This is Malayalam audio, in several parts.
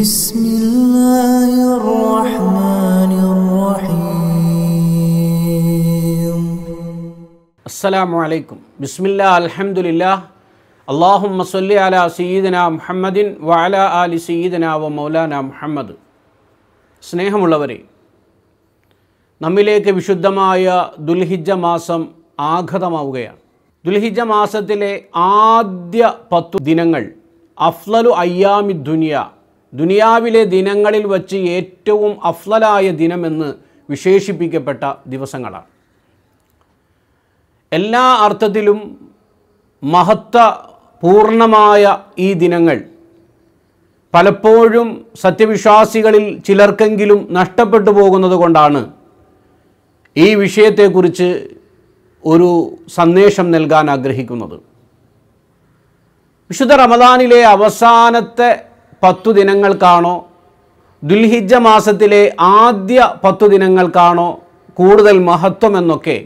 بسم الله الرحمن الرحيم السلام عليكم بسم الله الحمد لله اللهم صل على سيدنا محمد وعلى آل سيدنا ومولانا محمد സ്നേഹമുള്ളവരെ നമ്മിലേക്ക് വിശുദ്ധമായ ദുൽഹിജ മാസം ആഘതമാവുകയാണ് ദുൽഹിജ മാസത്തിലെ ആദ്യ പത്തു ദിനങ്ങൾ അഫ്ലലു അയ്യാമി ദുനിയ ദുനിയാവിലെ ദിനങ്ങളിൽ വച്ച് ഏറ്റവും അഫ്ലലായ ദിനമെന്ന് വിശേഷിപ്പിക്കപ്പെട്ട ദിവസങ്ങളാണ് എല്ലാ അർത്ഥത്തിലും മഹത്ത പൂർണ്ണമായ ഈ ദിനങ്ങൾ പലപ്പോഴും സത്യവിശ്വാസികളിൽ ചിലർക്കെങ്കിലും നഷ്ടപ്പെട്ടു പോകുന്നത് കൊണ്ടാണ് ഈ വിഷയത്തെക്കുറിച്ച് ഒരു സന്ദേശം നൽകാൻ ആഗ്രഹിക്കുന്നത് വിശുദ്ധ റമദാനിലെ അവസാനത്തെ പത്തു ദിനങ്ങൾക്കാണോ ദുൽഹിജ മാസത്തിലെ ആദ്യ പത്തു ദിനങ്ങൾക്കാണോ കൂടുതൽ മഹത്വമെന്നൊക്കെ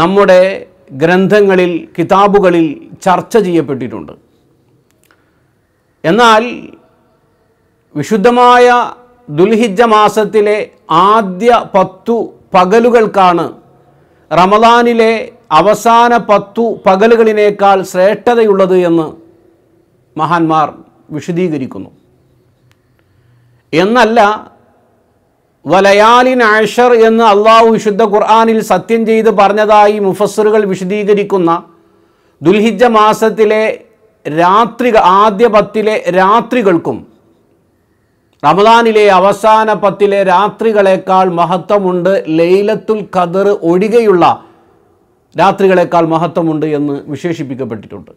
നമ്മുടെ ഗ്രന്ഥങ്ങളിൽ കിതാബുകളിൽ ചർച്ച ചെയ്യപ്പെട്ടിട്ടുണ്ട് എന്നാൽ വിശുദ്ധമായ ദുൽഹിജ മാസത്തിലെ ആദ്യ പത്തു പകലുകൾക്കാണ് റമദാനിലെ അവസാന പത്തു പകലുകളിനേക്കാൾ ശ്രേഷ്ഠതയുള്ളത് എന്ന് മഹാന്മാർ വിശദീകരിക്കുന്നു എന്നല്ല വലയാലിൻ ആഷർ എന്ന് അള്ളാഹു വിശുദ്ധ ഖുർആാനിൽ സത്യം ചെയ്ത് പറഞ്ഞതായി മുഫസ്സറുകൾ വിശദീകരിക്കുന്ന ദുൽഹിജ മാസത്തിലെ രാത്രി ആദ്യ പത്തിലെ രാത്രികൾക്കും റമദാനിലെ അവസാന പത്തിലെ രാത്രികളെക്കാൾ മഹത്വമുണ്ട് ലൈലത്തുൽ ഖദർ ഒഴികെയുള്ള രാത്രികളെക്കാൾ മഹത്വമുണ്ട് എന്ന് വിശേഷിപ്പിക്കപ്പെട്ടിട്ടുണ്ട്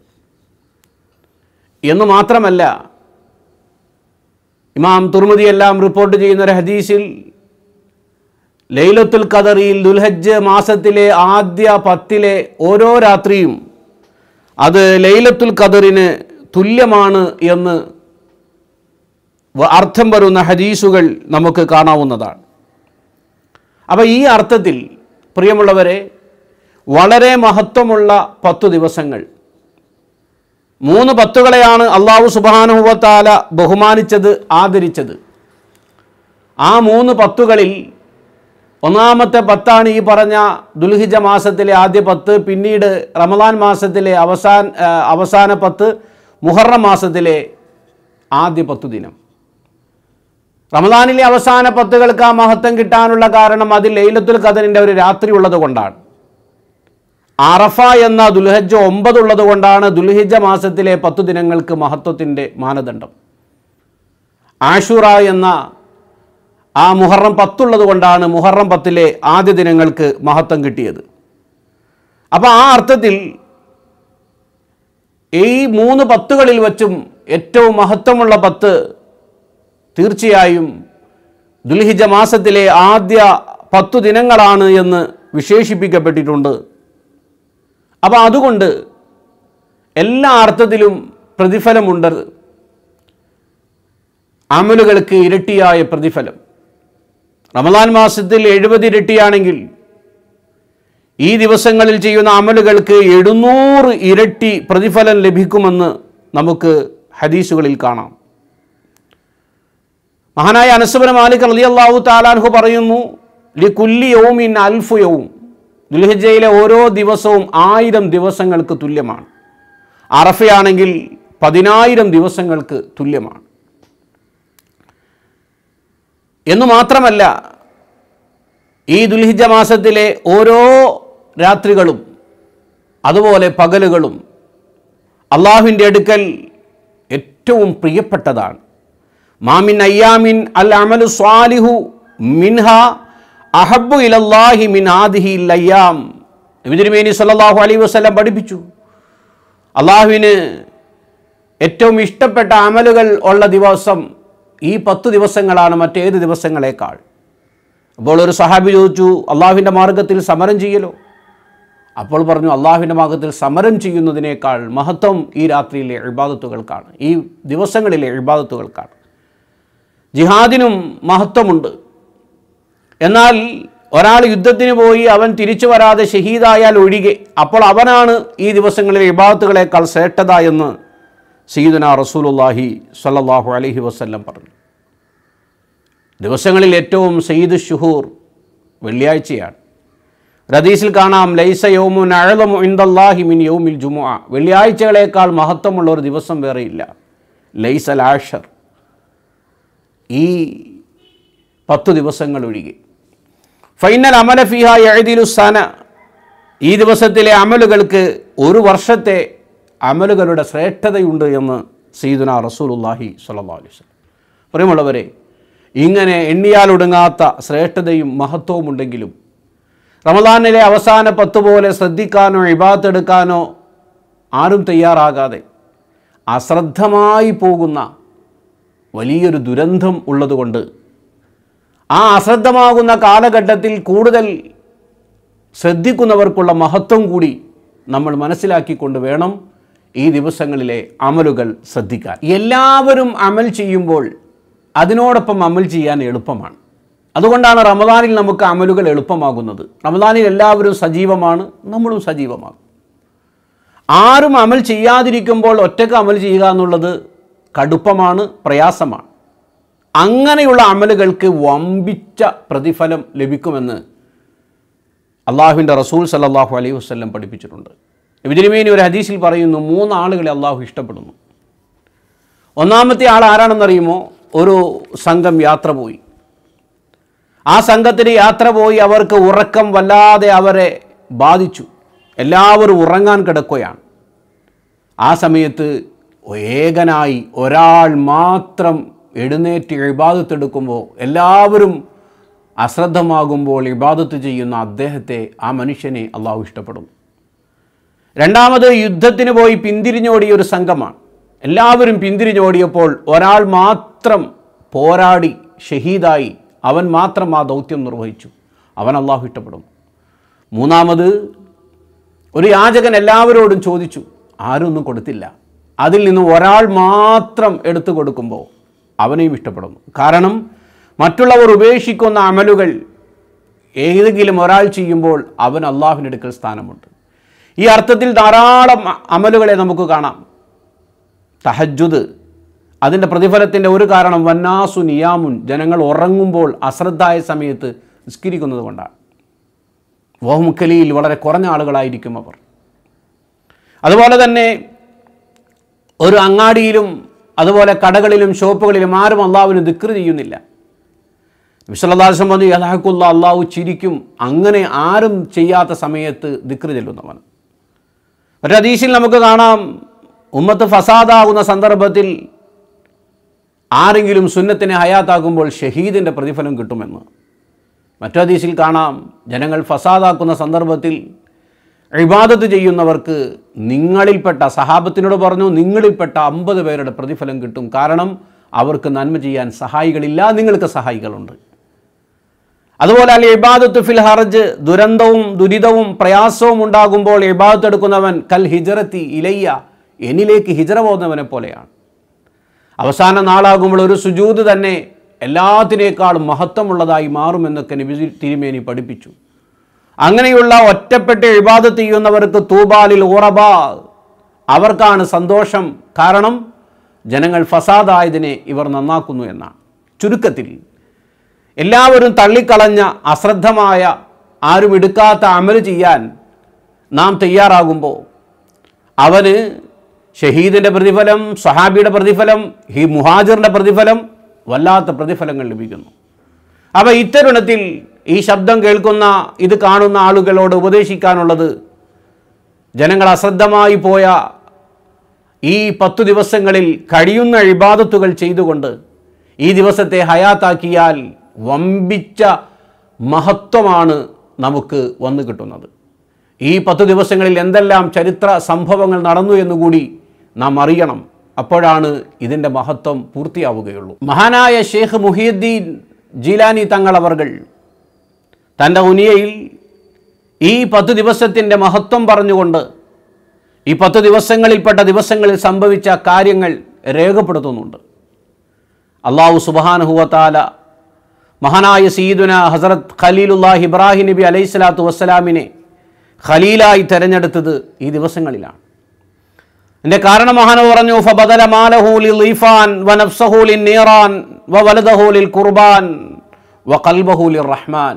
എന്ന് മാത്രമല്ല ഇമാം തുർമുദി എല്ലാം റിപ്പോർട്ട് ചെയ്യുന്ന ഒരു ഹദീസിൽ ലൈലത്തുൽ ഖദറിൽ ദുൽഹജ്ജ് മാസത്തിലെ ആദ്യ പത്തിലെ ഓരോ രാത്രിയും അത് ലൈലത്തുൽ ഖദറിന് തുല്യമാണ് എന്ന് അർത്ഥം വരുന്ന ഹദീസുകൾ നമുക്ക് കാണാവുന്നതാണ് അപ്പോൾ ഈ അർത്ഥത്തിൽ പ്രിയമുള്ളവരെ വളരെ മഹത്വമുള്ള പത്തു ദിവസങ്ങൾ മൂന്ന് പത്തുകളെയാണ് അള്ളാഹു സുബാനുഭവത്താല ബഹുമാനിച്ചത് ആദരിച്ചത് ആ മൂന്ന് പത്തുകളിൽ ഒന്നാമത്തെ പത്താണ് ഈ പറഞ്ഞ ദുൽഹിജ മാസത്തിലെ ആദ്യ പത്ത് പിന്നീട് റമദാൻ മാസത്തിലെ അവസാന അവസാന പത്ത് മുഹറം മാസത്തിലെ ആദ്യ പത്ത് ദിനം റമദാനിലെ അവസാന പത്തുകൾക്ക് ആ മഹത്വം കിട്ടാനുള്ള കാരണം അതിൽ ലൈലത്തുൽ കഥനിൻ്റെ ഒരു രാത്രി ഉള്ളത് കൊണ്ടാണ് അറഫ എന്ന ദുൽഹജ്ജ ഒമ്പതുള്ളത് കൊണ്ടാണ് ദുൽഹിജ മാസത്തിലെ പത്തു ദിനങ്ങൾക്ക് മഹത്വത്തിൻ്റെ മാനദണ്ഡം ആഷുറ എന്ന ആ മുഹറം പത്തുള്ളത് കൊണ്ടാണ് മുഹറം പത്തിലെ ആദ്യ ദിനങ്ങൾക്ക് മഹത്വം കിട്ടിയത് അപ്പോൾ ആ അർത്ഥത്തിൽ ഈ മൂന്ന് പത്തുകളിൽ വച്ചും ഏറ്റവും മഹത്വമുള്ള പത്ത് തീർച്ചയായും ദുൽഹിജ മാസത്തിലെ ആദ്യ പത്തു ദിനങ്ങളാണ് എന്ന് വിശേഷിപ്പിക്കപ്പെട്ടിട്ടുണ്ട് അപ്പോൾ അതുകൊണ്ട് എല്ലാ അർത്ഥത്തിലും പ്രതിഫലമുണ്ട് അമലുകൾക്ക് ഇരട്ടിയായ പ്രതിഫലം റമദാൻ മാസത്തിൽ ഇരട്ടിയാണെങ്കിൽ ഈ ദിവസങ്ങളിൽ ചെയ്യുന്ന അമലുകൾക്ക് എഴുന്നൂറ് ഇരട്ടി പ്രതിഫലം ലഭിക്കുമെന്ന് നമുക്ക് ഹദീസുകളിൽ കാണാം മഹാനായ അനസുബന മാലിക് അലി അള്ളാഹു താലാൻഹു പറയുന്നു ലി കുല്ലി യൗമിൻ അൽഫു യൗം ദുൽഹജയിലെ ഓരോ ദിവസവും ആയിരം ദിവസങ്ങൾക്ക് തുല്യമാണ് അറഫയാണെങ്കിൽ പതിനായിരം ദിവസങ്ങൾക്ക് തുല്യമാണ് എന്നു മാത്രമല്ല ഈ ദുൽഹിജ മാസത്തിലെ ഓരോ രാത്രികളും അതുപോലെ പകലുകളും അള്ളാഹുവിൻ്റെ അടുക്കൽ ഏറ്റവും പ്രിയപ്പെട്ടതാണ് മാമിൻ അയ്യാമിൻ അൽ അമലു സ്വാലിഹു മിൻഹ അഹബു ഇലല്ലാഹി മിൻ ആദിഹി ലയ്യാം സല്ലാഹു അലൈ വസ്ലം പഠിപ്പിച്ചു അള്ളാഹുവിന് ഏറ്റവും ഇഷ്ടപ്പെട്ട അമലുകൾ ഉള്ള ദിവസം ഈ പത്ത് ദിവസങ്ങളാണ് മറ്റേത് ദിവസങ്ങളേക്കാൾ അപ്പോൾ ഒരു സഹാബി ചോദിച്ചു അള്ളാഹുവിൻ്റെ മാർഗത്തിൽ സമരം ചെയ്യലോ അപ്പോൾ പറഞ്ഞു അള്ളാഹുവിൻ്റെ മാർഗത്തിൽ സമരം ചെയ്യുന്നതിനേക്കാൾ മഹത്വം ഈ രാത്രിയിലെ എഴുപാതത്തുകൾക്കാണ് ഈ ദിവസങ്ങളിലെ എഴുപാതത്തുകൾക്കാണ് ജിഹാദിനും മഹത്വമുണ്ട് എന്നാൽ ഒരാൾ യുദ്ധത്തിന് പോയി അവൻ തിരിച്ചു വരാതെ ഷഹീദായാൽ ഒഴികെ അപ്പോൾ അവനാണ് ഈ ദിവസങ്ങളിലെ വിഭാഗത്തുകളേക്കാൾ ശ്രേഷ്ഠത എന്ന് സീദുന റസൂലുല്ലാഹി സല്ലാഹു അലഹി വസ്ല്ലം പറഞ്ഞു ദിവസങ്ങളിൽ ഏറ്റവും സയ്യിദ് ഷുഹൂർ വെള്ളിയാഴ്ചയാണ് റദീസിൽ കാണാം ലൈസ യോമു നഴലമു ഇന്ദല്ലാഹി മിൻ യൗമിൽ ജുമുഅ വെള്ളിയാഴ്ചകളേക്കാൾ മഹത്വമുള്ള ഒരു ദിവസം വേറെയില്ല ലൈസൽ ആഷർ ഈ പത്തു ദിവസങ്ങൾ ഒഴികെ ഫൈനൽ അമല ഫിഹ എഴുതിലുസാന ഈ ദിവസത്തിലെ അമലുകൾക്ക് ഒരു വർഷത്തെ അമലുകളുടെ ശ്രേഷ്ഠതയുണ്ട് എന്ന് സീദുന റസൂലുല്ലാഹി സല്ലാ വസ്ലം പ്രിയമുള്ളവരെ ഇങ്ങനെ എണ്ണിയാലൊടുങ്ങാത്ത ശ്രേഷ്ഠതയും മഹത്വവും ഉണ്ടെങ്കിലും റമദാനിലെ അവസാന പത്ത് പോലെ ശ്രദ്ധിക്കാനോ ഇബാത്തെടുക്കാനോ ആരും തയ്യാറാകാതെ അശ്രദ്ധമായി പോകുന്ന വലിയൊരു ദുരന്തം ഉള്ളതുകൊണ്ട് ആ അശ്രദ്ധമാകുന്ന കാലഘട്ടത്തിൽ കൂടുതൽ ശ്രദ്ധിക്കുന്നവർക്കുള്ള മഹത്വം കൂടി നമ്മൾ മനസ്സിലാക്കിക്കൊണ്ട് വേണം ഈ ദിവസങ്ങളിലെ അമലുകൾ ശ്രദ്ധിക്കാൻ എല്ലാവരും അമൽ ചെയ്യുമ്പോൾ അതിനോടൊപ്പം അമൽ ചെയ്യാൻ എളുപ്പമാണ് അതുകൊണ്ടാണ് റമദാനിൽ നമുക്ക് അമലുകൾ എളുപ്പമാകുന്നത് റമദാനിൽ എല്ലാവരും സജീവമാണ് നമ്മളും സജീവമാകും ആരും അമൽ ചെയ്യാതിരിക്കുമ്പോൾ ഒറ്റക്ക് അമൽ ചെയ്യുക എന്നുള്ളത് കടുപ്പമാണ് പ്രയാസമാണ് അങ്ങനെയുള്ള അമലുകൾക്ക് വമ്പിച്ച പ്രതിഫലം ലഭിക്കുമെന്ന് അള്ളാഹുവിൻ്റെ റസൂൽ സല്ലാഹു അലൈഹി വസ്ലം പഠിപ്പിച്ചിട്ടുണ്ട് വിജരിമേനി ഒരു ഹദീസിൽ പറയുന്നു മൂന്നാളുകളെ അള്ളാഹു ഇഷ്ടപ്പെടുന്നു ഒന്നാമത്തെ ആൾ ആരാണെന്നറിയുമോ ഒരു സംഘം യാത്ര പോയി ആ സംഘത്തിന് യാത്ര പോയി അവർക്ക് ഉറക്കം വല്ലാതെ അവരെ ബാധിച്ചു എല്ലാവരും ഉറങ്ങാൻ കിടക്കുകയാണ് ആ സമയത്ത് ഏകനായി ഒരാൾ മാത്രം എഴുന്നേറ്റ് ഇബാദത്തെടുക്കുമ്പോൾ എല്ലാവരും അശ്രദ്ധമാകുമ്പോൾ ഇബാദത്ത് ചെയ്യുന്ന അദ്ദേഹത്തെ ആ മനുഷ്യനെ അള്ളാഹു ഇഷ്ടപ്പെടുന്നു രണ്ടാമത് യുദ്ധത്തിന് പോയി പിന്തിരിഞ്ഞോടിയ ഒരു സംഘമാണ് എല്ലാവരും പിന്തിരിഞ്ഞോടിയപ്പോൾ ഒരാൾ മാത്രം പോരാടി ഷഹീദായി അവൻ മാത്രം ആ ദൗത്യം നിർവഹിച്ചു അവൻ അള്ളാഹു ഇഷ്ടപ്പെടും മൂന്നാമത് ഒരു യാചകൻ എല്ലാവരോടും ചോദിച്ചു ആരൊന്നും കൊടുത്തില്ല അതിൽ നിന്ന് ഒരാൾ മാത്രം എടുത്തു കൊടുക്കുമ്പോൾ അവനെയും ഇഷ്ടപ്പെടുന്നു കാരണം മറ്റുള്ളവർ ഉപേക്ഷിക്കുന്ന അമലുകൾ ഏതെങ്കിലും ഒരാൾ ചെയ്യുമ്പോൾ അവൻ അള്ളാഹുവിൻ്റെ അടുക്കൽ സ്ഥാനമുണ്ട് ഈ അർത്ഥത്തിൽ ധാരാളം അമലുകളെ നമുക്ക് കാണാം തഹജുദ് അതിൻ്റെ പ്രതിഫലത്തിൻ്റെ ഒരു കാരണം വന്നാസു നിയാമുൻ ജനങ്ങൾ ഉറങ്ങുമ്പോൾ അശ്രദ്ധായ സമയത്ത് നിസ്കരിക്കുന്നത് കൊണ്ടാണ് വോഹുമുക്കലിയിൽ വളരെ കുറഞ്ഞ ആളുകളായിരിക്കും അവർ അതുപോലെ തന്നെ ഒരു അങ്ങാടിയിലും അതുപോലെ കടകളിലും ഷോപ്പുകളിലും ആരും അള്ളാഹുവിന് ദിക്ർ ചെയ്യുന്നില്ല വിശ്വല്ലാസം പറഞ്ഞു യഥാഹുല്ല അള്ളാഹു ചിരിക്കും അങ്ങനെ ആരും ചെയ്യാത്ത സമയത്ത് ദിക്ർ ചെല്ലുന്നവൻ ഒരതീശിൽ നമുക്ക് കാണാം ഉമ്മത്ത് ഫസാദാകുന്ന സന്ദർഭത്തിൽ ആരെങ്കിലും സുന്നത്തിനെ ഹയാത്താക്കുമ്പോൾ ഷഹീദിൻ്റെ പ്രതിഫലം കിട്ടുമെന്ന് മറ്റു അതീശിൽ കാണാം ജനങ്ങൾ ഫസാദാക്കുന്ന സന്ദർഭത്തിൽ ഇബാദത്ത് ചെയ്യുന്നവർക്ക് നിങ്ങളിൽപ്പെട്ട സഹാബത്തിനോട് പറഞ്ഞു നിങ്ങളിൽപ്പെട്ട അമ്പത് പേരുടെ പ്രതിഫലം കിട്ടും കാരണം അവർക്ക് നന്മ ചെയ്യാൻ സഹായികളില്ല നിങ്ങൾക്ക് സഹായികളുണ്ട് അതുപോലെ അല്ലെ ഇബാദത്ത് ഫിൽ ഹർജ് ദുരന്തവും ദുരിതവും പ്രയാസവും ഉണ്ടാകുമ്പോൾ ഇബാദത്ത് എടുക്കുന്നവൻ കൽ ഹിജറത്തി ഇലയ്യ എന്നിലേക്ക് ഹിജറ പോകുന്നവനെ പോലെയാണ് അവസാന നാളാകുമ്പോൾ ഒരു സുജൂത് തന്നെ എല്ലാത്തിനേക്കാളും മഹത്വമുള്ളതായി മാറുമെന്നൊക്കെ നബി തിരുമേനി പഠിപ്പിച്ചു അങ്ങനെയുള്ള ഒറ്റപ്പെട്ട് എഴുപാത് ചെയ്യുന്നവർക്ക് തൂബാലിൽ ഊറബ അവർക്കാണ് സന്തോഷം കാരണം ജനങ്ങൾ ഫസാദായതിനെ ഇവർ നന്നാക്കുന്നു എന്നാണ് ചുരുക്കത്തിൽ എല്ലാവരും തള്ളിക്കളഞ്ഞ അശ്രദ്ധമായ ആരും എടുക്കാത്ത അമൽ ചെയ്യാൻ നാം തയ്യാറാകുമ്പോൾ അവന് ഷഹീദിൻ്റെ പ്രതിഫലം സഹാബിയുടെ പ്രതിഫലം ഹി മുഹാജിറിൻ്റെ പ്രതിഫലം വല്ലാത്ത പ്രതിഫലങ്ങൾ ലഭിക്കുന്നു അപ്പോൾ ഇത്തരുണത്തിൽ ഈ ശബ്ദം കേൾക്കുന്ന ഇത് കാണുന്ന ആളുകളോട് ഉപദേശിക്കാനുള്ളത് ജനങ്ങൾ അശ്രദ്ധമായി പോയ ഈ പത്തു ദിവസങ്ങളിൽ കഴിയുന്ന ഇബാദത്തുകൾ ചെയ്തുകൊണ്ട് ഈ ദിവസത്തെ ഹയാത്താക്കിയാൽ വമ്പിച്ച മഹത്വമാണ് നമുക്ക് വന്നു കിട്ടുന്നത് ഈ പത്തു ദിവസങ്ങളിൽ എന്തെല്ലാം ചരിത്ര സംഭവങ്ങൾ നടന്നു എന്നുകൂടി നാം അറിയണം അപ്പോഴാണ് ഇതിൻ്റെ മഹത്വം പൂർത്തിയാവുകയുള്ളൂ മഹാനായ ഷെയ്ഖ് മുഹിയുദ്ദീൻ ജീലാനി തങ്ങൾ തൻ്റെ ഉനിയയിൽ ഈ പത്ത് ദിവസത്തിൻ്റെ മഹത്വം പറഞ്ഞുകൊണ്ട് ഈ പത്ത് ദിവസങ്ങളിൽപ്പെട്ട ദിവസങ്ങളിൽ സംഭവിച്ച കാര്യങ്ങൾ രേഖപ്പെടുത്തുന്നുണ്ട് അള്ളാഹു സുബാനുഹുവത്താല മഹാനായ സീദുന ഹസരത് ഖലീലുല്ലാഹ് ഇബ്രാഹിം നബി അലൈഹി സ്വലാത്തു വസ്സലാമിനെ ഖലീലായി തിരഞ്ഞെടുത്തത് ഈ ദിവസങ്ങളിലാണ് എൻ്റെ കാരണം കാരണമഹാന പറഞ്ഞു ഫബദല മാലഹൂലിൽ ഈഫാൻ വനഫ്സഹൂലിൻ നീറാൻ വ വലദഹൂലിൽ കുർബാൻ വ കൽബഹൂലിർ റഹ്മാൻ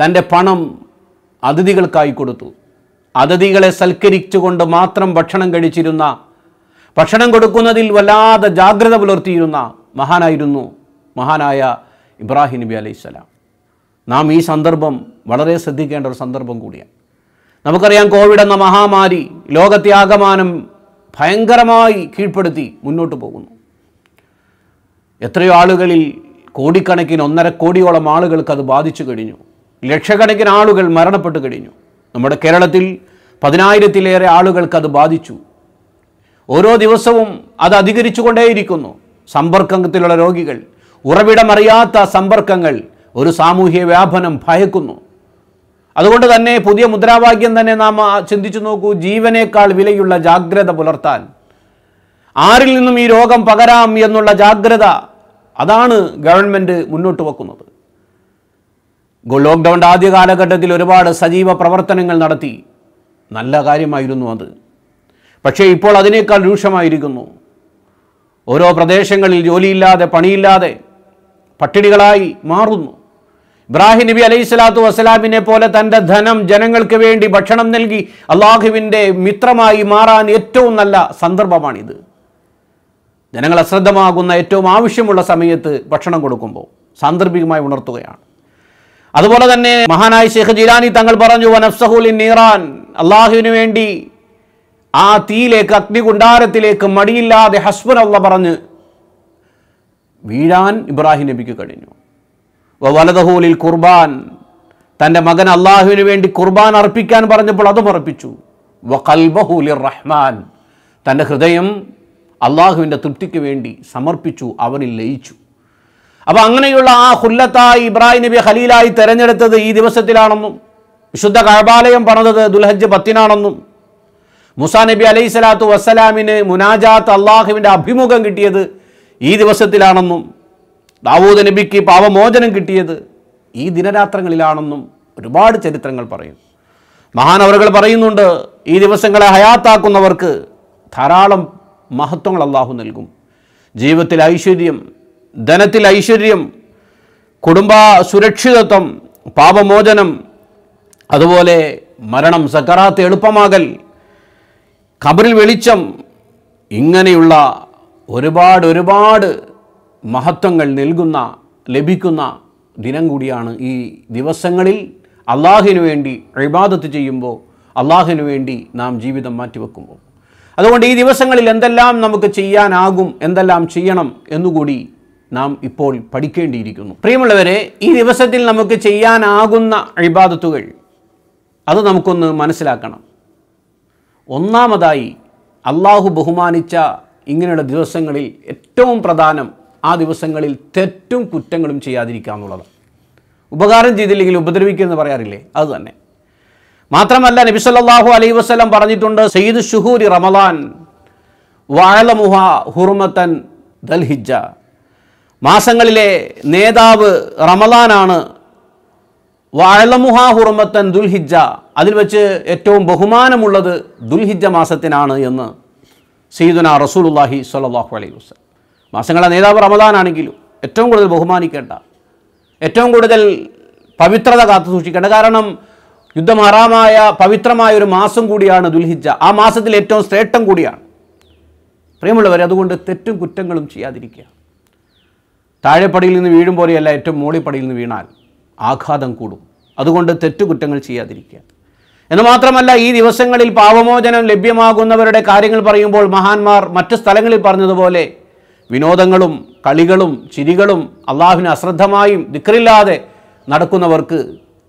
തൻ്റെ പണം അതിഥികൾക്കായി കൊടുത്തു അതിഥികളെ സൽക്കരിച്ചുകൊണ്ട് മാത്രം ഭക്ഷണം കഴിച്ചിരുന്ന ഭക്ഷണം കൊടുക്കുന്നതിൽ വല്ലാതെ ജാഗ്രത പുലർത്തിയിരുന്ന മഹാനായിരുന്നു മഹാനായ ഇബ്രാഹിം നബി അലൈഹിസ്സലാം നാം ഈ സന്ദർഭം വളരെ ശ്രദ്ധിക്കേണ്ട ഒരു സന്ദർഭം കൂടിയാണ് നമുക്കറിയാം കോവിഡ് എന്ന മഹാമാരി ലോകത്തെ ആകമാനം ഭയങ്കരമായി കീഴ്പ്പെടുത്തി മുന്നോട്ട് പോകുന്നു എത്രയോ ആളുകളിൽ കോടിക്കണക്കിന് ഒന്നര കോടിയോളം ആളുകൾക്ക് അത് ബാധിച്ചു കഴിഞ്ഞു ലക്ഷക്കണക്കിന് ആളുകൾ മരണപ്പെട്ടു കഴിഞ്ഞു നമ്മുടെ കേരളത്തിൽ പതിനായിരത്തിലേറെ ആളുകൾക്ക് അത് ബാധിച്ചു ഓരോ ദിവസവും അത് അധികരിച്ചു കൊണ്ടേയിരിക്കുന്നു സമ്പർക്കത്തിലുള്ള രോഗികൾ ഉറവിടമറിയാത്ത സമ്പർക്കങ്ങൾ ഒരു സാമൂഹ്യ വ്യാപനം ഭയക്കുന്നു അതുകൊണ്ട് തന്നെ പുതിയ മുദ്രാവാക്യം തന്നെ നാം ചിന്തിച്ചു നോക്കൂ ജീവനേക്കാൾ വിലയുള്ള ജാഗ്രത പുലർത്താൻ ആരിൽ നിന്നും ഈ രോഗം പകരാം എന്നുള്ള ജാഗ്രത അതാണ് ഗവൺമെൻറ് മുന്നോട്ട് വെക്കുന്നത് ലോക്ക്ഡൗണിൻ്റെ ആദ്യ കാലഘട്ടത്തിൽ ഒരുപാട് സജീവ പ്രവർത്തനങ്ങൾ നടത്തി നല്ല കാര്യമായിരുന്നു അത് പക്ഷേ ഇപ്പോൾ അതിനേക്കാൾ രൂക്ഷമായിരിക്കുന്നു ഓരോ പ്രദേശങ്ങളിൽ ജോലിയില്ലാതെ പണിയില്ലാതെ പട്ടിണികളായി മാറുന്നു ഇബ്രാഹിം നബി അലൈഹി സ്വലാത്തു വസ്സലാമിനെ പോലെ തൻ്റെ ധനം ജനങ്ങൾക്ക് വേണ്ടി ഭക്ഷണം നൽകി അള്ളാഹുവിൻ്റെ മിത്രമായി മാറാൻ ഏറ്റവും നല്ല സന്ദർഭമാണിത് ജനങ്ങൾ അശ്രദ്ധമാകുന്ന ഏറ്റവും ആവശ്യമുള്ള സമയത്ത് ഭക്ഷണം കൊടുക്കുമ്പോൾ സാന്ദർഭികമായി ഉണർത്തുകയാണ് അതുപോലെ തന്നെ മഹാനായ ഷെയ്ഖ് ജിലാനി തങ്ങൾ പറഞ്ഞു വനഫ്സഹുലിൻ നീറാൻ അള്ളാഹുവിന് വേണ്ടി ആ തീയിലേക്ക് അഗ്നികുണ്ടാരത്തിലേക്ക് മടിയില്ലാതെ ഹസ്ബൻ അള്ള പറഞ്ഞ് വീഴാൻ ഇബ്രാഹിം നബിക്ക് കഴിഞ്ഞു വലതഹൂലിൽ കുർബാൻ തൻ്റെ മകൻ അള്ളാഹുവിന് വേണ്ടി കുർബാൻ അർപ്പിക്കാൻ പറഞ്ഞപ്പോൾ അതും അർപ്പിച്ചു വഖൽബഹൂലിർ റഹ്മാൻ തൻ്റെ ഹൃദയം അള്ളാഹുവിൻ്റെ തൃപ്തിക്ക് വേണ്ടി സമർപ്പിച്ചു അവനിൽ ലയിച്ചു അപ്പോൾ അങ്ങനെയുള്ള ആ ഹുല്ലത്തായി ഇബ്രാഹിം നബി ഖലീലായി തെരഞ്ഞെടുത്തത് ഈ ദിവസത്തിലാണെന്നും വിശുദ്ധ കഴബാലയം പറഞ്ഞത് ദുൽഹജ്ജ് പത്തിനാണെന്നും മുസാ നബി അലൈഹി സ്വലാത്തു വസ്സലാമിന് മുനാജാത്ത് അള്ളാഹുവിൻ്റെ അഭിമുഖം കിട്ടിയത് ഈ ദിവസത്തിലാണെന്നും ദാവൂദ് നബിക്ക് പാവമോചനം കിട്ടിയത് ഈ ദിനരാത്രങ്ങളിലാണെന്നും ഒരുപാട് ചരിത്രങ്ങൾ പറയും മഹാനവറുകൾ പറയുന്നുണ്ട് ഈ ദിവസങ്ങളെ ഹയാത്താക്കുന്നവർക്ക് ധാരാളം മഹത്വങ്ങൾ അള്ളാഹു നൽകും ജീവിതത്തിൽ ഐശ്വര്യം ധനത്തിൽ ഐശ്വര്യം കുടുംബ സുരക്ഷിതത്വം പാപമോചനം അതുപോലെ മരണം സക്കറാത്ത് എളുപ്പമാകൽ കബറിൽ വെളിച്ചം ഇങ്ങനെയുള്ള ഒരുപാട് ഒരുപാട് മഹത്വങ്ങൾ നൽകുന്ന ലഭിക്കുന്ന ദിനം കൂടിയാണ് ഈ ദിവസങ്ങളിൽ അള്ളാഹിനു വേണ്ടി ഇബാദത്ത് ചെയ്യുമ്പോൾ അള്ളാഹിനു വേണ്ടി നാം ജീവിതം മാറ്റിവെക്കുമ്പോൾ അതുകൊണ്ട് ഈ ദിവസങ്ങളിൽ എന്തെല്ലാം നമുക്ക് ചെയ്യാനാകും എന്തെല്ലാം ചെയ്യണം എന്നുകൂടി നാം ഇപ്പോൾ പഠിക്കേണ്ടിയിരിക്കുന്നു പ്രിയമുള്ളവരെ ഈ ദിവസത്തിൽ നമുക്ക് ചെയ്യാനാകുന്ന അഴിബാദത്തുകൾ അത് നമുക്കൊന്ന് മനസ്സിലാക്കണം ഒന്നാമതായി അള്ളാഹു ബഹുമാനിച്ച ഇങ്ങനെയുള്ള ദിവസങ്ങളിൽ ഏറ്റവും പ്രധാനം ആ ദിവസങ്ങളിൽ തെറ്റും കുറ്റങ്ങളും ചെയ്യാതിരിക്കുക എന്നുള്ളതാണ് ഉപകാരം ചെയ്തില്ലെങ്കിൽ എന്ന് പറയാറില്ലേ അത് തന്നെ മാത്രമല്ല നബി സല്ലാഹു അലൈ വസ്ലം പറഞ്ഞിട്ടുണ്ട് സയ്യിദ് ഷുഹൂരി റമദാൻ വാഴമുഹ ഹുർമത്തൻ ദൽഹിജ മാസങ്ങളിലെ നേതാവ് റമദാനാണ് വാഴമുഹാ ഹുറമത്തൻ ദുൽഹിജ അതിൽ വെച്ച് ഏറ്റവും ബഹുമാനമുള്ളത് ദുൽഹിജ മാസത്തിനാണ് എന്ന് സീദുന റസൂലുല്ലാഹി സ്വല്ലാഹു അലൈഹി വസ്ലം മാസങ്ങളെ നേതാവ് റമദാനാണെങ്കിലും ഏറ്റവും കൂടുതൽ ബഹുമാനിക്കേണ്ട ഏറ്റവും കൂടുതൽ പവിത്രത കാത്തു സൂക്ഷിക്കേണ്ട കാരണം യുദ്ധം ഹറാമായ പവിത്രമായ ഒരു മാസം കൂടിയാണ് ദുൽഹിജ ആ മാസത്തിൽ ഏറ്റവും ശ്രേഷ്ഠം കൂടിയാണ് പ്രിയമുള്ളവർ അതുകൊണ്ട് തെറ്റും കുറ്റങ്ങളും ചെയ്യാതിരിക്കുക താഴെപ്പടിയിൽ നിന്ന് വീഴും പോലെയല്ല ഏറ്റവും മോളിപ്പടിയിൽ നിന്ന് വീണാൽ ആഘാതം കൂടും അതുകൊണ്ട് തെറ്റുകുറ്റങ്ങൾ ചെയ്യാതിരിക്കുക എന്ന് മാത്രമല്ല ഈ ദിവസങ്ങളിൽ പാപമോചനം ലഭ്യമാകുന്നവരുടെ കാര്യങ്ങൾ പറയുമ്പോൾ മഹാന്മാർ മറ്റു സ്ഥലങ്ങളിൽ പറഞ്ഞതുപോലെ വിനോദങ്ങളും കളികളും ചിരികളും അള്ളാഹുവിന് അശ്രദ്ധമായും ദിക്കറില്ലാതെ നടക്കുന്നവർക്ക്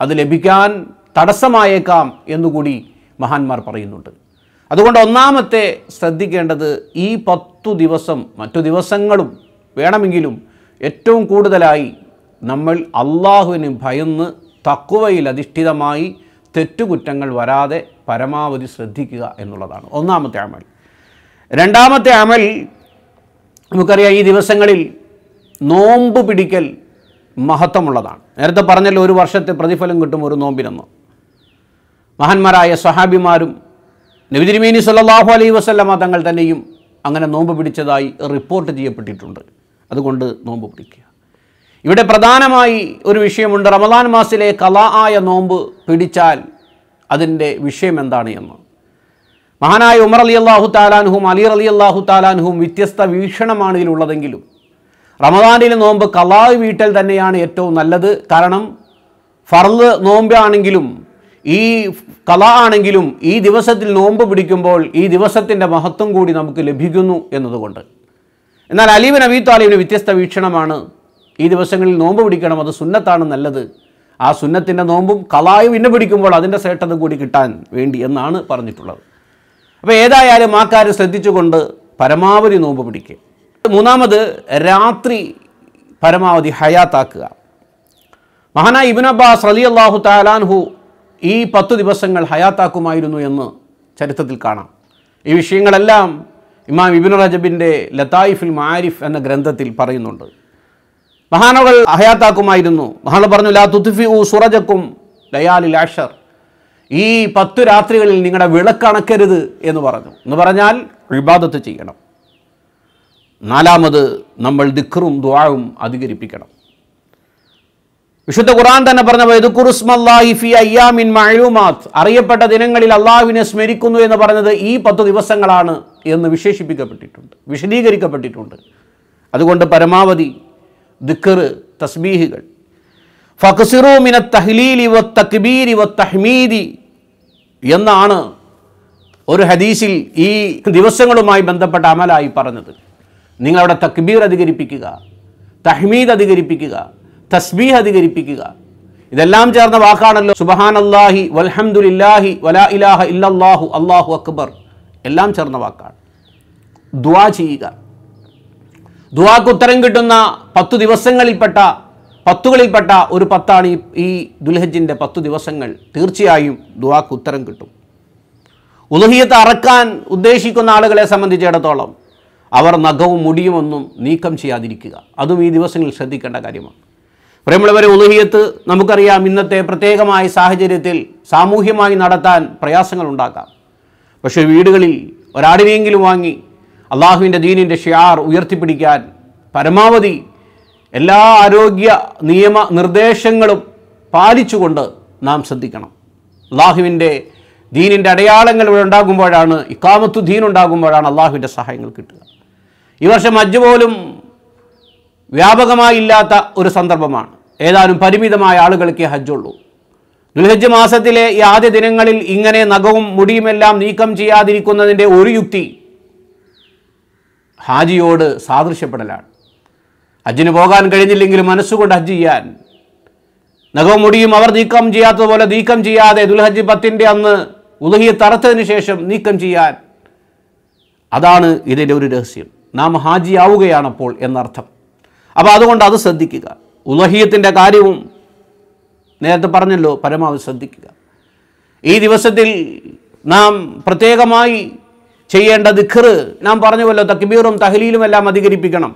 അത് ലഭിക്കാൻ തടസ്സമായേക്കാം എന്നുകൂടി മഹാന്മാർ പറയുന്നുണ്ട് അതുകൊണ്ട് ഒന്നാമത്തെ ശ്രദ്ധിക്കേണ്ടത് ഈ പത്തു ദിവസം മറ്റു ദിവസങ്ങളും വേണമെങ്കിലും ഏറ്റവും കൂടുതലായി നമ്മൾ അള്ളാഹുവിന് ഭയന്ന് തക്കുവയിൽ അധിഷ്ഠിതമായി തെറ്റുകുറ്റങ്ങൾ വരാതെ പരമാവധി ശ്രദ്ധിക്കുക എന്നുള്ളതാണ് ഒന്നാമത്തെ അമൽ രണ്ടാമത്തെ അമൽ നമുക്കറിയാം ഈ ദിവസങ്ങളിൽ നോമ്പ് പിടിക്കൽ മഹത്വമുള്ളതാണ് നേരത്തെ പറഞ്ഞല്ലോ ഒരു വർഷത്തെ പ്രതിഫലം കിട്ടും ഒരു നോമ്പിനെന്ന് മഹാന്മാരായ സഹാബിമാരും നബിതിരിമേനി സല്ലാഹു അലൈ വസ്ലമ തങ്ങൾ തന്നെയും അങ്ങനെ നോമ്പ് പിടിച്ചതായി റിപ്പോർട്ട് ചെയ്യപ്പെട്ടിട്ടുണ്ട് അതുകൊണ്ട് നോമ്പ് പിടിക്കുക ഇവിടെ പ്രധാനമായി ഒരു വിഷയമുണ്ട് റമദാൻ മാസിലെ കലാ ആയ നോമ്പ് പിടിച്ചാൽ അതിൻ്റെ വിഷയം എന്താണ് എന്ന് മഹാനായ ഉമർ അലി അള്ളാഹു താലാൻഹും അലി അലി അള്ളാഹു താലാൻഹും വ്യത്യസ്ത വീക്ഷണമാണ് ഇതിലുള്ളതെങ്കിലും റമദാനിലെ നോമ്പ് കലാ വീട്ടൽ തന്നെയാണ് ഏറ്റവും നല്ലത് കാരണം ഫർദ് നോമ്പാണെങ്കിലും ഈ കല ആണെങ്കിലും ഈ ദിവസത്തിൽ നോമ്പ് പിടിക്കുമ്പോൾ ഈ ദിവസത്തിൻ്റെ മഹത്വം കൂടി നമുക്ക് ലഭിക്കുന്നു എന്നതുകൊണ്ട് എന്നാൽ അലീബിൻ അബി താലിബിന് വ്യത്യസ്ത വീക്ഷണമാണ് ഈ ദിവസങ്ങളിൽ നോമ്പ് പിടിക്കണം അത് സുന്നത്താണ് നല്ലത് ആ സുന്നത്തിൻ്റെ നോമ്പും കലായും ഇന്നെ പിടിക്കുമ്പോൾ അതിൻ്റെ സേട്ടത് കൂടി കിട്ടാൻ വേണ്ടി എന്നാണ് പറഞ്ഞിട്ടുള്ളത് അപ്പോൾ ഏതായാലും ആ കാര്യം ശ്രദ്ധിച്ചുകൊണ്ട് പരമാവധി നോമ്പ് പിടിക്കുക മൂന്നാമത് രാത്രി പരമാവധി ഹയാത്താക്കുക മഹാന ഇബിൻ അബ്ബാസ് അലി അള്ളാഹു താലാൻഹു ഈ പത്ത് ദിവസങ്ങൾ ഹയാത്താക്കുമായിരുന്നു എന്ന് ചരിത്രത്തിൽ കാണാം ഈ വിഷയങ്ങളെല്ലാം ഇമാം ഇബിൻ റജബിൻ്റെ ലത്തായിഫുൽ മാരിഫ് എന്ന ഗ്രന്ഥത്തിൽ പറയുന്നുണ്ട് മഹാനകൾ അഹയാത്താക്കുമായിരുന്നു മഹാനകൾ പറഞ്ഞു ലാ തുത്തിഫി ഊ സുറജക്കും ലയാലിൽ ലാഷർ ഈ പത്തു രാത്രികളിൽ നിങ്ങളുടെ വിളക്കണക്കരുത് എന്ന് പറഞ്ഞു എന്ന് പറഞ്ഞാൽ വിവാദത്ത് ചെയ്യണം നാലാമത് നമ്മൾ ദിക്റും ദ്വാവും അധികരിപ്പിക്കണം വിശുദ്ധ ഖുറാൻ തന്നെ പറഞ്ഞത് അറിയപ്പെട്ട ദിനങ്ങളിൽ അള്ളാഹുവിനെ സ്മരിക്കുന്നു എന്ന് പറഞ്ഞത് ഈ പത്ത് ദിവസങ്ങളാണ് എന്ന് വിശേഷിപ്പിക്കപ്പെട്ടിട്ടുണ്ട് വിശദീകരിക്കപ്പെട്ടിട്ടുണ്ട് അതുകൊണ്ട് പരമാവധി ദിക്കർ തസ്ബീഹുകൾ എന്നാണ് ഒരു ഹദീസിൽ ഈ ദിവസങ്ങളുമായി ബന്ധപ്പെട്ട അമലായി പറഞ്ഞത് നിങ്ങളവിടെ തക്ബീർ അധികരിപ്പിക്കുക തഹ്മീദ് അധികരിപ്പിക്കുക തസ്ബീഹ് അധികരിപ്പിക്കുക ഇതെല്ലാം ചേർന്ന വാക്കാണല്ലോ സുബഹാനല്ലാഹി വൽഹംദുലില്ലാഹി വലാ ഇലാഹ ഇല്ലല്ലാഹു അള്ളാഹു അക്ബർ എല്ലാം ചേർന്ന വാക്കാണ് ദുആ ചെയ്യുക ദുആക്ക് ഉത്തരം കിട്ടുന്ന പത്ത് ദിവസങ്ങളിൽപ്പെട്ട പത്തുകളിൽപ്പെട്ട ഒരു പത്താണ് ഈ ഈ ദുൽഹജിൻ്റെ പത്തു ദിവസങ്ങൾ തീർച്ചയായും ദുവാക്ക് ഉത്തരം കിട്ടും ഉലഹിയത്ത് അറക്കാൻ ഉദ്ദേശിക്കുന്ന ആളുകളെ സംബന്ധിച്ചിടത്തോളം അവർ നഖവും മുടിയുമൊന്നും നീക്കം ചെയ്യാതിരിക്കുക അതും ഈ ദിവസങ്ങളിൽ ശ്രദ്ധിക്കേണ്ട കാര്യമാണ് പ്രിയമുള്ളവരെ ഉലുഹിയത്ത് നമുക്കറിയാം ഇന്നത്തെ പ്രത്യേകമായ സാഹചര്യത്തിൽ സാമൂഹ്യമായി നടത്താൻ പ്രയാസങ്ങൾ ഉണ്ടാക്കാം പക്ഷേ വീടുകളിൽ ഒരാടിനെയെങ്കിലും വാങ്ങി അള്ളാഹുവിൻ്റെ ദീനിൻ്റെ ഷിയാർ ഉയർത്തിപ്പിടിക്കാൻ പരമാവധി എല്ലാ ആരോഗ്യ നിയമ നിർദ്ദേശങ്ങളും പാലിച്ചുകൊണ്ട് നാം ശ്രദ്ധിക്കണം അള്ളാഹുവിൻ്റെ ദീനിൻ്റെ അടയാളങ്ങൾ ഇവിടെ ഉണ്ടാകുമ്പോഴാണ് ഇക്കാമത്തു ദീൻ ഉണ്ടാകുമ്പോഴാണ് അള്ളാഹുവിൻ്റെ സഹായങ്ങൾ കിട്ടുക ഈ വർഷം അജ്ജ് പോലും വ്യാപകമായില്ലാത്ത ഒരു സന്ദർഭമാണ് ഏതാനും പരിമിതമായ ആളുകൾക്ക് ഹജ്ജുള്ളൂ ദുൽഹജ്ജ് മാസത്തിലെ ഈ ആദ്യ ദിനങ്ങളിൽ ഇങ്ങനെ നഖവും മുടിയുമെല്ലാം നീക്കം ചെയ്യാതിരിക്കുന്നതിൻ്റെ ഒരു യുക്തി ഹാജിയോട് സാദൃശ്യപ്പെടലാണ് ഹജ്ജിന് പോകാൻ കഴിഞ്ഞില്ലെങ്കിലും മനസ്സുകൊണ്ട് ഹജ്ജ് ചെയ്യാൻ നഖവും മുടിയും അവർ നീക്കം ചെയ്യാത്തതുപോലെ നീക്കം ചെയ്യാതെ ദുൽഹജ്ജ് പത്തിൻ്റെ അന്ന് ഉദഹിയെ തറച്ചതിന് ശേഷം നീക്കം ചെയ്യാൻ അതാണ് ഇതിൻ്റെ ഒരു രഹസ്യം നാം ഹാജിയാവുകയാണപ്പോൾ എന്നർത്ഥം അപ്പോൾ അതുകൊണ്ട് അത് ശ്രദ്ധിക്കുക ഉലഹീയത്തിൻ്റെ കാര്യവും നേരത്തെ പറഞ്ഞല്ലോ പരമാവധി ശ്രദ്ധിക്കുക ഈ ദിവസത്തിൽ നാം പ്രത്യേകമായി ചെയ്യേണ്ട ദിഖറ് നാം പറഞ്ഞുവല്ലോ തക്ബീറും തഹലീലും എല്ലാം അധികരിപ്പിക്കണം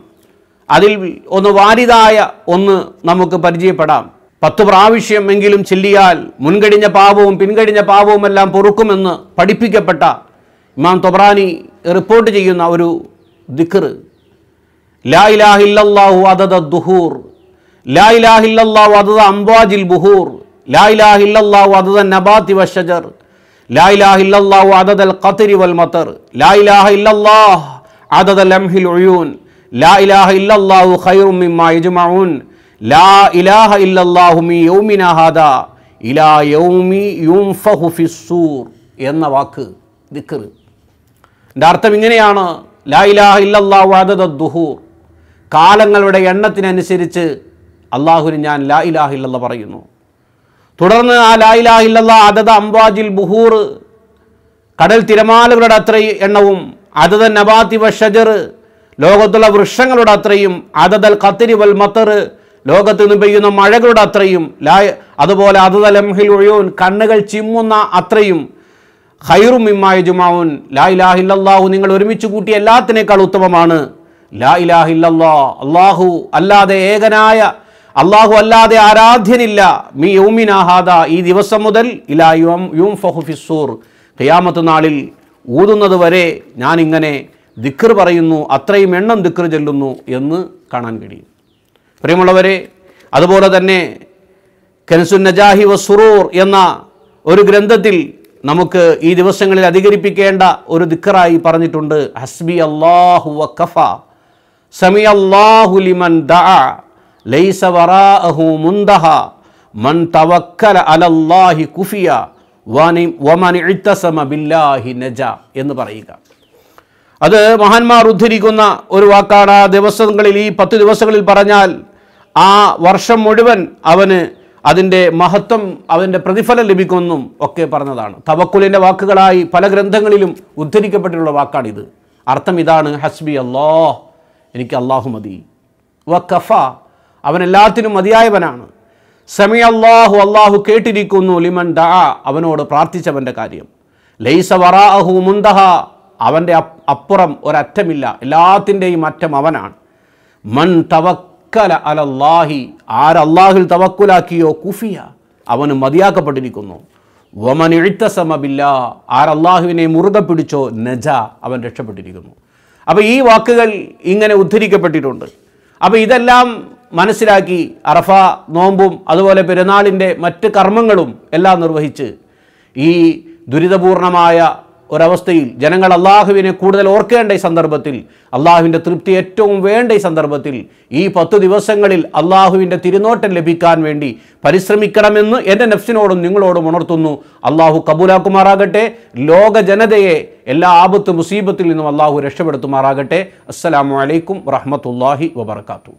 അതിൽ ഒന്ന് വാരിതായ ഒന്ന് നമുക്ക് പരിചയപ്പെടാം പത്ത് പ്രാവശ്യം എങ്കിലും ചെല്ലിയാൽ മുൻകഴിഞ്ഞ പാപവും പിൻകഴിഞ്ഞ പാപവും എല്ലാം പൊറുക്കുമെന്ന് പഠിപ്പിക്കപ്പെട്ട ഇമാം തൊബ്രാനി റിപ്പോർട്ട് ചെയ്യുന്ന ഒരു ദിഖർ ലാ ഇലാഹില്ലാഹു അതദ ദുഹൂർ ലാ ബുഹൂർ ലാ ലാ വൽ ലാ ഇലാഹ ഇല്ലല്ലാഹ് ലംഹിൽ ലാ ഇലാഹ ഇല്ലല്ലാഹു ലാ ഇലാഹ ഇല്ലല്ലാഹു മി ഇലാ യൗമി യുംഫഹു ഫിസ്സൂർ എന്ന വാക്ക് ദിക്കർ എൻ്റെ അർത്ഥം ഇങ്ങനെയാണ് ലാ ഇലാഹ ഇല്ലല്ലാഹു അദദ ദുഹൂർ കാലങ്ങളുടെ എണ്ണത്തിനനുസരിച്ച് അള്ളാഹുവിന് ഞാൻ ലാ ഇലാഹില്ല പറയുന്നു തുടർന്ന് ആ ലാ ഇലാഹില്ല അതത് അംബാജിൽ ബുഹൂർ കടൽ തിരമാലകളുടെ അത്രയും എണ്ണവും അതത് നബാത്തി വഷജർ ലോകത്തുള്ള വൃക്ഷങ്ങളുടെ അത്രയും അതതൽ കത്തിരി വൽ മത്തർ ലോകത്ത് നിന്ന് പെയ്യുന്ന മഴകളുടെ അത്രയും ലാ അതുപോലെ അതത് എംഹിൽ ഒഴിയോൻ കണ്ണുകൾ ചിമ്മുന്ന അത്രയും ഹൈറും ഇമ്മായ ജുമാവുൻ ലാ ഇലാഹില്ലാഹു നിങ്ങൾ ഒരുമിച്ച് കൂട്ടിയ എല്ലാത്തിനേക്കാൾ ഉത്തമമാണ് ലാ ഇലാഹില്ലാ അള്ളാഹു അല്ലാതെ ഏകനായ അള്ളാഹു അല്ലാതെ ആരാധ്യനില്ല മീ ആഹാദ ഈ ദിവസം മുതൽ ഇലാ യും യൂം ഫഹുഫിസൂർ ഖിയാമത്ത് നാളിൽ ഊതുന്നത് വരെ ഞാനിങ്ങനെ ദിക്ർ പറയുന്നു അത്രയും എണ്ണം ദിക്ർ ചെല്ലുന്നു എന്ന് കാണാൻ കഴിയും പ്രിയമുള്ളവരെ അതുപോലെ തന്നെ കെൻസുൻ നജാഹി വസുറൂർ എന്ന ഒരു ഗ്രന്ഥത്തിൽ നമുക്ക് ഈ ദിവസങ്ങളിൽ അധികരിപ്പിക്കേണ്ട ഒരു ദിക്കറായി പറഞ്ഞിട്ടുണ്ട് ഹസ്ബി അള്ളാഹു വഖഫ സമി അള്ളാഹുലിമൻ ലിമൻ ദ ലൈസ മുന്തഹ മൻ തവക്കല അലല്ലാഹി കുഫിയ വമൻ ഇത്തസമ ബില്ലാഹി നജ എന്ന് പറയുക അത് മഹാന്മാർ ഉദ്ധരിക്കുന്ന ഒരു വാക്കാണ് ആ ദിവസങ്ങളിൽ ഈ പത്ത് ദിവസങ്ങളിൽ പറഞ്ഞാൽ ആ വർഷം മുഴുവൻ അവന് അതിൻ്റെ മഹത്വം അവൻ്റെ പ്രതിഫലം ലഭിക്കുമെന്നും ഒക്കെ പറഞ്ഞതാണ് തവക്കുലിൻ്റെ വാക്കുകളായി പല ഗ്രന്ഥങ്ങളിലും ഉദ്ധരിക്കപ്പെട്ടിട്ടുള്ള വാക്കാണിത് അർത്ഥം ഇതാണ് ഹസ്ബി അള്ളാഹ് എനിക്ക് അള്ളാഹു മതി വ കഫ അവൻ എല്ലാത്തിനും മതിയായവനാണ് സമി അള്ളാഹു അള്ളാഹു കേട്ടിരിക്കുന്നു ലിമൻ ദാ അവനോട് പ്രാർത്ഥിച്ചവൻ്റെ കാര്യം ലൈസ വറാഹു മുന്തഹ അവൻ്റെ അപ്പുറം ഒരറ്റമില്ല എല്ലാത്തിൻ്റെയും അറ്റം അവനാണ് മൻ തവക്കല അലല്ലാഹി ആരല്ലാഹിൽ തവക്കുലാക്കിയോ കുഫിയ അവന് മതിയാക്കപ്പെട്ടിരിക്കുന്നു വമൻ എഴുത്തസമബില്ല ആരല്ലാഹുവിനെ മുറുകെ പിടിച്ചോ നജ അവൻ രക്ഷപ്പെട്ടിരിക്കുന്നു അപ്പോൾ ഈ വാക്കുകൾ ഇങ്ങനെ ഉദ്ധരിക്കപ്പെട്ടിട്ടുണ്ട് അപ്പോൾ ഇതെല്ലാം മനസ്സിലാക്കി അറഫ നോമ്പും അതുപോലെ പെരുന്നാളിൻ്റെ മറ്റ് കർമ്മങ്ങളും എല്ലാം നിർവഹിച്ച് ഈ ദുരിതപൂർണമായ ഒരവസ്ഥയിൽ ജനങ്ങൾ അള്ളാഹുവിനെ കൂടുതൽ ഓർക്കേണ്ട ഈ സന്ദർഭത്തിൽ അള്ളാഹുവിൻ്റെ തൃപ്തി ഏറ്റവും വേണ്ട ഈ സന്ദർഭത്തിൽ ഈ പത്ത് ദിവസങ്ങളിൽ അള്ളാഹുവിൻ്റെ തിരുനോട്ടം ലഭിക്കാൻ വേണ്ടി പരിശ്രമിക്കണമെന്ന് എൻ്റെ നഫ്സിനോടും നിങ്ങളോടും ഉണർത്തുന്നു അള്ളാഹു കബൂലാക്കുമാറാകട്ടെ ലോക ജനതയെ എല്ലാ ആപത്ത് മുസീബത്തിൽ നിന്നും അള്ളാഹു രക്ഷപ്പെടുത്തുമാറാകട്ടെ അസ്സലാമു അലൈക്കും വറഹമത്തല്ലാഹി വബർക്കാത്തു